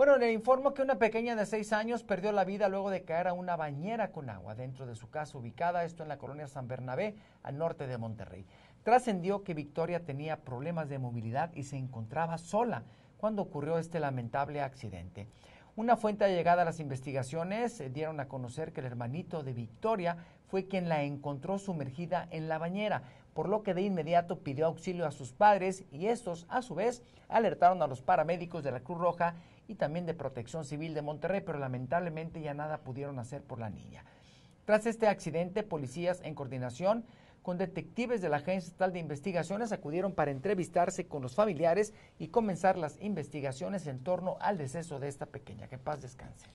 Bueno, le informo que una pequeña de seis años perdió la vida luego de caer a una bañera con agua dentro de su casa ubicada, esto en la colonia San Bernabé, al norte de Monterrey. Trascendió que Victoria tenía problemas de movilidad y se encontraba sola cuando ocurrió este lamentable accidente. Una fuente llegada a las investigaciones eh, dieron a conocer que el hermanito de Victoria fue quien la encontró sumergida en la bañera, por lo que de inmediato pidió auxilio a sus padres y estos, a su vez, alertaron a los paramédicos de la Cruz Roja y también de Protección Civil de Monterrey, pero lamentablemente ya nada pudieron hacer por la niña. Tras este accidente, policías en coordinación con detectives de la Agencia Estatal de Investigaciones acudieron para entrevistarse con los familiares y comenzar las investigaciones en torno al deceso de esta pequeña. Que paz descanse.